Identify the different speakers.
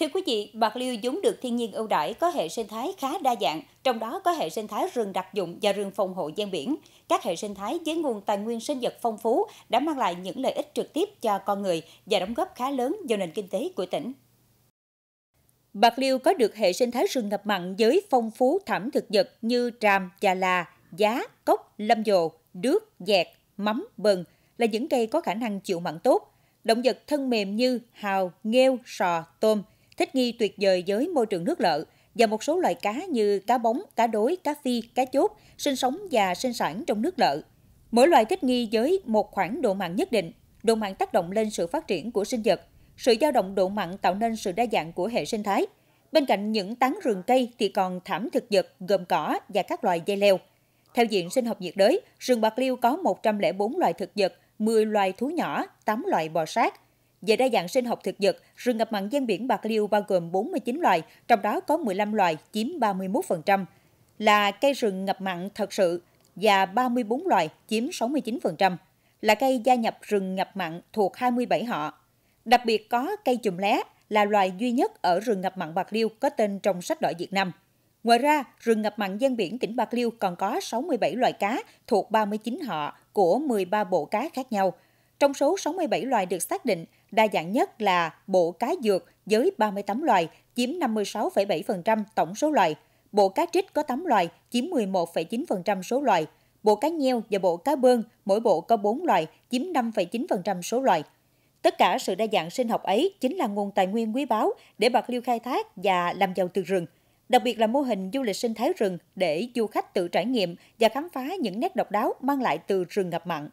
Speaker 1: Thưa quý vị, bạc liêu vốn được thiên nhiên ưu đãi có hệ sinh thái khá đa dạng, trong đó có hệ sinh thái rừng đặc dụng và rừng phòng hộ ven biển. Các hệ sinh thái với nguồn tài nguyên sinh vật phong phú đã mang lại những lợi ích trực tiếp cho con người và đóng góp khá lớn vào nền kinh tế của tỉnh. Bạc Liêu có được hệ sinh thái rừng ngập mặn với phong phú thảm thực vật như tràm, chà là, giá, cốc, lâm dồ, đước, dẹt, mắm, bần là những cây có khả năng chịu mặn tốt. Động vật thân mềm như hào, nghêu, sò, tôm – thích nghi tuyệt vời với môi trường nước lợ và một số loài cá như cá bóng, cá đối, cá phi, cá chốt sinh sống và sinh sản trong nước lợ. Mỗi loài thích nghi với một khoảng độ mặn nhất định. Độ mặn tác động lên sự phát triển của sinh vật. Sự dao động độ mặn tạo nên sự đa dạng của hệ sinh thái. Bên cạnh những tán rừng cây thì còn thảm thực vật gồm cỏ và các loài dây leo. Theo diện Sinh học nhiệt đới, rừng Bạc Liêu có 104 loài thực vật, 10 loài thú nhỏ, 8 loài bò sát, về đa dạng sinh học thực vật, rừng ngập mặn ven biển Bạc Liêu bao gồm 49 loài, trong đó có 15 loài chiếm 31%, là cây rừng ngập mặn thật sự và 34 loài chiếm 69%, là cây gia nhập rừng ngập mặn thuộc 27 họ. Đặc biệt có cây chùm lé là loài duy nhất ở rừng ngập mặn Bạc Liêu có tên trong sách đỏ Việt Nam. Ngoài ra, rừng ngập mặn ven biển tỉnh Bạc Liêu còn có 67 loài cá thuộc 39 họ của 13 bộ cá khác nhau – trong số 67 loài được xác định, đa dạng nhất là bộ cá dược với 38 loài, chiếm 56,7% tổng số loài. Bộ cá trích có 8 loài, chiếm 11,9% số loài. Bộ cá nheo và bộ cá bơn, mỗi bộ có 4 loài, chiếm 5,9% số loài. Tất cả sự đa dạng sinh học ấy chính là nguồn tài nguyên quý báu để Bạc Liêu khai thác và làm giàu từ rừng. Đặc biệt là mô hình du lịch sinh thái rừng để du khách tự trải nghiệm và khám phá những nét độc đáo mang lại từ rừng ngập mặn.